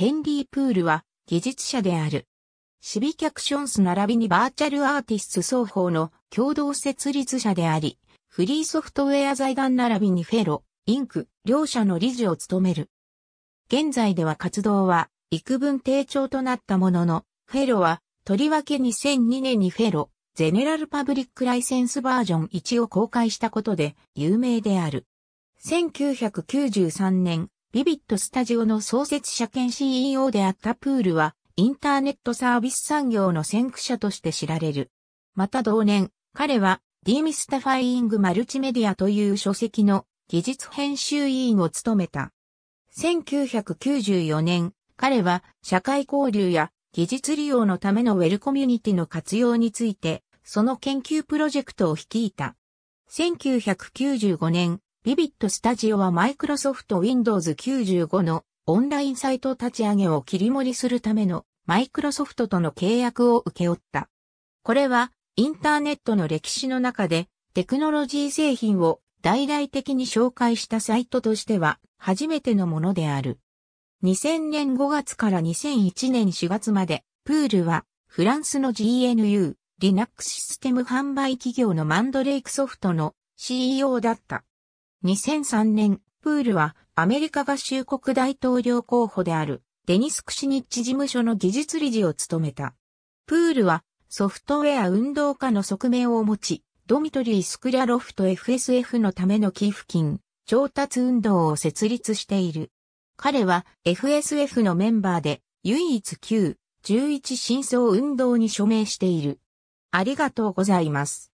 ヘンリー・プールは技術者である。シビキャクションス並びにバーチャルアーティスト双方の共同設立者であり、フリーソフトウェア財団並びにフェロ、インク、両者の理事を務める。現在では活動は幾分低調となったものの、フェロはとりわけ2002年にフェロ、ゼネラルパブリックライセンスバージョン1を公開したことで有名である。1993年、ビビットスタジオの創設者兼 CEO であったプールは、インターネットサービス産業の先駆者として知られる。また同年、彼は、ディミスタファイングマルチメディアという書籍の技術編集委員を務めた。1994年、彼は社会交流や技術利用のためのウェルコミュニティの活用について、その研究プロジェクトを率いた。1995年、ビビットスタジオはマイクロソフト Windows 95のオンラインサイト立ち上げを切り盛りするためのマイクロソフトとの契約を請け負った。これはインターネットの歴史の中でテクノロジー製品を大々的に紹介したサイトとしては初めてのものである。2000年5月から2001年4月まで、プールはフランスの GNU、Linux システム販売企業のマンドレイクソフトの CEO だった。2003年、プールはアメリカ合衆国大統領候補であるデニス・クシニッチ事務所の技術理事を務めた。プールはソフトウェア運動家の側面を持ち、ドミトリー・スクリャロフと FSF のための寄付金、調達運動を設立している。彼は FSF のメンバーで唯一旧11真相運動に署名している。ありがとうございます。